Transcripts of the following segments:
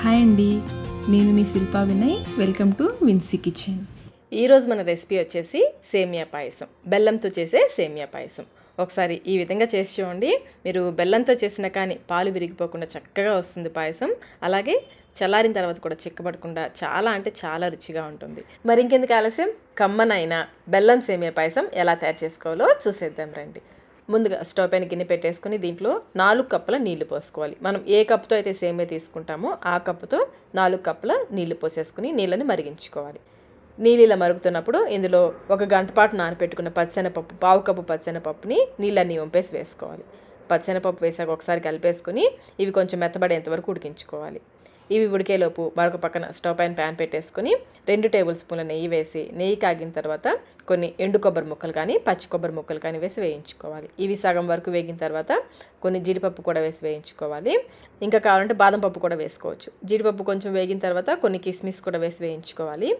hi అండి నేను మీ Shilpa Vinay welcome to Vincy kitchen ఈరోజు మన రెసిపీ వచ్చేసి సేమియా పాయసం బెల్లంతో చేసే సేమియా పాయసం ఒకసారి ఈ విధంగా చేసి చూడండి మీరు బెల్లంతో చేసినా కానీ పాలు విరిగిపోకుండా చక్కగా వస్తుంది పాయసం అలాగే చల్లారిన తర్వాత కూడా చిక్కబడకుండా చాలా అంటే చాలా రుచిగా ఉంటుంది మరి ఇంకెందుకు ఆలస్యం కమ్మనైనా బెల్లం సేమియా పాయసం ఎలా తయారు చేసుకోవాలో చూసేద్దాం రండి ముందుగా స్టవ్ పైన గిన్నె పెట్టేసుకుని దీంట్లో నాలుగు కప్పుల నీళ్లు పోసుకోవాలి మనం ఏ కప్పుతో అయితే సేమియా తీసుకుంటామో ఆ కప్పుతో నాలుగు కప్పుల నీళ్లు పోసేసుకుని నీళ్ళని మరిగించుకోవాలి నీళ్ళు ఇలా మరుగుతున్నప్పుడు ఇందులో ఒక గంట పాటు నానపెట్టుకున్న పచ్చనపప్పు పావు కప్పు పచ్చనపప్పుని నీళ్ళన్నీ వంపేసి వేసుకోవాలి పచ్చనపప్పు వేసాక ఒకసారి కలిపేసుకుని ఇవి కొంచెం మెత్తబడేంతవరకు ఉడికించుకోవాలి ఇవి ఉడికేలోపు మరొక పక్కన స్టవ్ పైన ప్యాన్ పెట్టేసుకుని రెండు టేబుల్ స్పూన్ల నెయ్యి వేసి నెయ్యి కాగిన తర్వాత కొన్ని ఎండు కొబ్బరి ముక్కలు కానీ పచ్చి కొబ్బరి ముక్కలు కానీ వేసి వేయించుకోవాలి ఇవి సగం వరకు వేగిన తర్వాత కొన్ని జీడిపప్పు కూడా వేసి వేయించుకోవాలి ఇంకా కావాలంటే బాదం పప్పు కూడా వేసుకోవచ్చు జీడిపప్పు కొంచెం వేగిన తర్వాత కొన్ని కిస్మిస్ కూడా వేసి వేయించుకోవాలి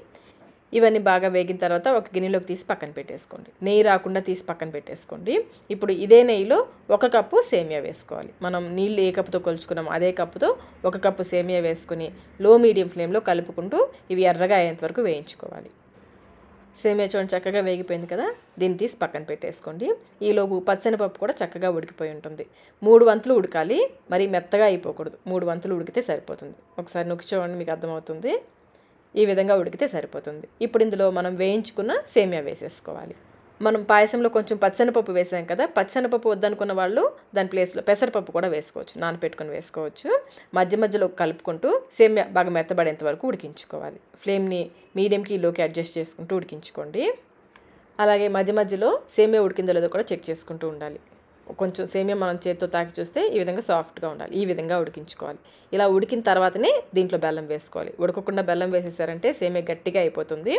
ఇవన్నీ బాగా వేగిన తర్వాత ఒక గిన్నెలోకి తీసి పక్కన పెట్టేసుకోండి నెయ్యి రాకుండా తీసి పక్కన పెట్టేసుకోండి ఇప్పుడు ఇదే నెయ్యిలో ఒక కప్పు సేమియా వేసుకోవాలి మనం నీళ్ళు ఏ కప్పుతో కొలుచుకున్నాం అదే కప్పుతో ఒక కప్పు సేమియా వేసుకుని లో మీడియం ఫ్లేమ్లో కలుపుకుంటూ ఇవి ఎర్రగా అయ్యేంత వరకు వేయించుకోవాలి సేమియా చూడండి చక్కగా వేగిపోయింది కదా దీన్ని తీసి పక్కన పెట్టేసుకోండి ఈలోపు పప్పు కూడా చక్కగా ఉడికిపోయి ఉంటుంది మూడు వంతులు ఉడకాలి మరి మెత్తగా అయిపోకూడదు మూడు వంతులు ఉడికితే సరిపోతుంది ఒకసారి నొక్కి చూడండి మీకు అర్థమవుతుంది ఈ విధంగా ఉడికితే సరిపోతుంది ఇప్పుడు ఇందులో మనం వేయించుకున్న సేమియా వేసేసుకోవాలి మనం పాయసంలో కొంచెం పచ్చనిపప్పు వేసాం కదా పచ్చనిపప్పు వద్దనుకున్న వాళ్ళు దాని ప్లేస్లో పెసరపప్పు కూడా వేసుకోవచ్చు నానపెట్టుకుని వేసుకోవచ్చు మధ్య మధ్యలో కలుపుకుంటూ సేమ్ బాగా మెత్తబడేంత వరకు ఉడికించుకోవాలి ఫ్లేమ్ని మీడియంకి లోకి అడ్జస్ట్ చేసుకుంటూ ఉడికించుకోండి అలాగే మధ్య మధ్యలో సేమే ఉడికిందో లేదో కూడా చెక్ చేసుకుంటూ ఉండాలి కొంచెం సేమియా మనం చేతితో తాకి చూస్తే ఈ విధంగా సాఫ్ట్గా ఉండాలి ఈ విధంగా ఉడికించుకోవాలి ఇలా ఉడికిన తర్వాతనే దీంట్లో బెల్లం వేసుకోవాలి ఉడకకుండా బెల్లం వేసేసారంటే సేమియా గట్టిగా అయిపోతుంది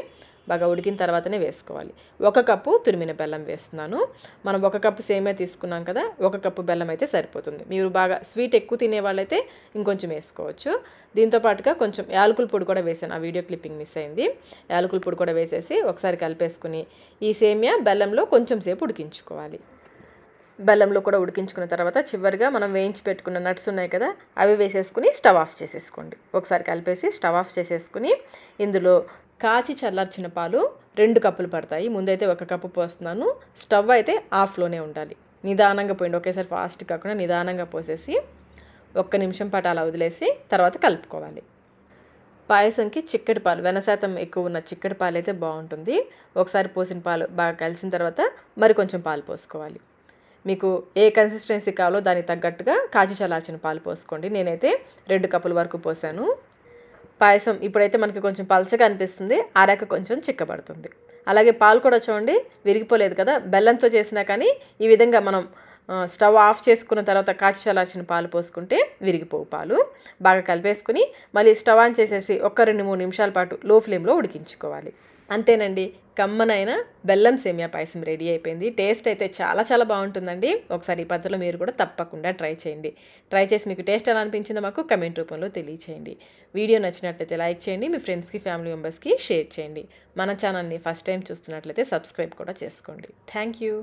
బాగా ఉడికిన తర్వాతనే వేసుకోవాలి ఒక కప్పు తురిమిన బెల్లం వేస్తున్నాను మనం ఒక కప్పు సేమియా తీసుకున్నాం కదా ఒక కప్పు బెల్లం అయితే సరిపోతుంది మీరు బాగా స్వీట్ ఎక్కువ తినే వాళ్ళైతే ఇంకొంచెం వేసుకోవచ్చు దీంతో పాటుగా కొంచెం యాలకుల పొడి కూడా వేసాను ఆ వీడియో క్లిప్పింగ్ మిస్ అయింది యాలకుల పొడి కూడా వేసేసి ఒకసారి కలిపేసుకుని ఈ సేమియా బెల్లంలో కొంచెం సేపు ఉడికించుకోవాలి బెల్లంలో కూడా ఉడికించుకున్న తర్వాత చివరిగా మనం వేయించి పెట్టుకున్న నట్స్ ఉన్నాయి కదా అవి వేసేసుకుని స్టవ్ ఆఫ్ చేసేసుకోండి ఒకసారి కలిపేసి స్టవ్ ఆఫ్ చేసేసుకుని ఇందులో కాచి చల్లార్చిన పాలు రెండు కప్పులు పడతాయి ముందైతే ఒక కప్పు పోస్తున్నాను స్టవ్ అయితే ఆఫ్లోనే ఉండాలి నిదానంగా పోయింది ఒకేసారి ఫాస్ట్ కాకుండా నిదానంగా పోసేసి ఒక్క నిమిషం పాటు అలా వదిలేసి తర్వాత కలుపుకోవాలి పాయసంకి చిక్కటి పాలు వెనశాతం ఎక్కువ ఉన్న చిక్కటి పాలు అయితే బాగుంటుంది ఒకసారి పోసిన పాలు బాగా కలిసిన తర్వాత మరి కొంచెం పాలు పోసుకోవాలి మీకు ఏ కన్సిస్టెన్సీ కావాలో దానికి తగ్గట్టుగా కాచి చల్లార్చిన పాలు పోసుకోండి నేనైతే రెండు కప్పుల వరకు పోసాను పాయసం ఇప్పుడైతే మనకి కొంచెం పలచగా అనిపిస్తుంది ఆరాక కొంచెం చిక్కబడుతుంది అలాగే పాలు కూడా చూడండి విరిగిపోలేదు కదా బెల్లంతో చేసినా కానీ ఈ విధంగా మనం స్టవ్ ఆఫ్ చేసుకున్న తర్వాత కాచి చల్లార్చిన పాలు పోసుకుంటే విరిగిపోవు పాలు బాగా కలిపేసుకుని మళ్ళీ స్టవ్ ఆన్ చేసేసి ఒక్క రెండు మూడు నిమిషాల పాటు లో ఫ్లేమ్లో ఉడికించుకోవాలి అంతేనండి కమ్మనైన బెల్లం సేమియా పాయసం రెడీ అయిపోయింది టేస్ట్ అయితే చాలా చాలా బాగుంటుందండి ఒకసారి ఈ పద్ధతిలో మీరు కూడా తప్పకుండా ట్రై చేయండి ట్రై చేసి మీకు టేస్ట్ ఎలా అనిపించిందో మాకు కమెంట్ రూపంలో తెలియచేయండి వీడియో నచ్చినట్లయితే లైక్ చేయండి మీ ఫ్రెండ్స్కి ఫ్యామిలీ మెంబర్స్కి షేర్ చేయండి మన ఛానల్ని ఫస్ట్ టైం చూస్తున్నట్లయితే సబ్స్క్రైబ్ కూడా చేసుకోండి థ్యాంక్ యూ